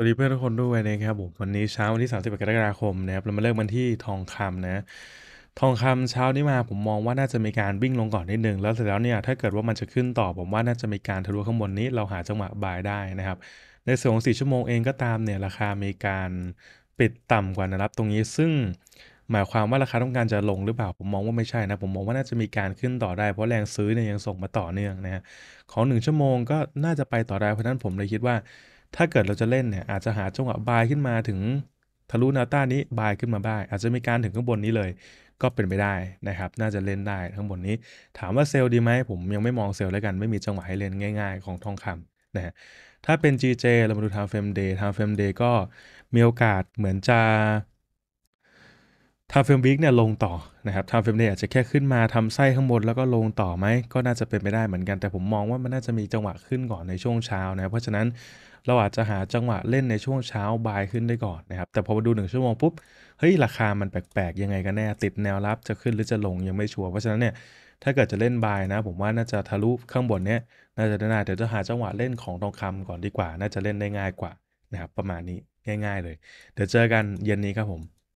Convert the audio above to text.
สวัสดีเพื่อนทุกคนด้วยนะครับผมวันนี้เช้าวันที่3 1กรกฎาคมนะครับเรามาเริ่มกันที่ทองคำนะทองคำเช้านี้มาผมมองว่าน่าจะมีการวิ่งลงก่อนนิดนึงแล้วเสร็จแล้วเนี่ยถ้าเกิดว่ามันจะขึ้นต่อผมว่าน่าจะมีการทะลุข้างบนนี้เราหาจังหวะบายได้นะครับ ในส่วนของ4ชั่วโมงเองก็ตามเนี่ยราคามีการปิดต่ำกว่านะครับตรงนี้ซึ่งหมายความว่าราคาต้องการจะลงหรือเปล่าผมมองว่าไม่ใช่นะผมมองว่าน่าจะมีการขึ้นต่อได้ เพราะแรงซื้อเนี่ยยังส่งมาต่อเนื่องนะของ1ชั่วโมงก็น่าจะไปต่อได้เพราะนั้นผมเลยคิดว่าถ้าเกิดเราจะเล่นเนี่ย อาจจะหาจังหวะบายขึ้นมาถึงทะลุนาต้านนี้บายขึ้นมาบ้างอาจจะมีการถึงข้างบนนี้เลย ก็เป็นไปได้นะครับ น่าจะเล่นได้ข้างบนนี้ถามว่าเซลล์ดีไหมผมยังไม่มองเซลล์แล้วกัน ไม่มีจังหวะให้เล่นง่ายๆของทองคำนะฮะถ้าเป็น GJ เรามาดูทางเฟรมเดย์ทางเฟรมเดย์ก็มีโอกาสเหมือนจะทำเฟรมวิกเนี่ยลงต่อนะครับทำเฟรมเดย์อาจจะแค่ขึ้นมาทำไส้ข้างบนแล้วก็ลงต่อไหมก็น่าจะเป็นไปได้เหมือนกัน แต่ผมมองว่ามันน่าจะมีจังหวะขึ้นก่อนในช่วงเช้านะเพราะฉะนั้นเราอาจจะหาจังหวะเล่นในช่วงเช้าบ่ายขึ้นได้ก่อนนะครับแต่พอมาดู1ชั่วโมงปุ๊บเฮ้ยราคามันแปลกๆยังไงกันแน่ติดแนวรับจะขึ้นหรือจะลงยังไม่ชัวร์เพราะฉะนั้นเนี่ยถ้าเกิดจะเล่นบายนะผมว่าน่าจะทะลุข้างบนเนี้ยน่าจะได้น่าเดี๋ยวจะหาจังหวะเล่นของทองคำก่อนดีกว่า น่าจะเล่นได้ง่ายกว่านะครับประมาณนี้ง่าย ๆ เลยเดี๋ยวเจอกันเย็นนี้ครับผม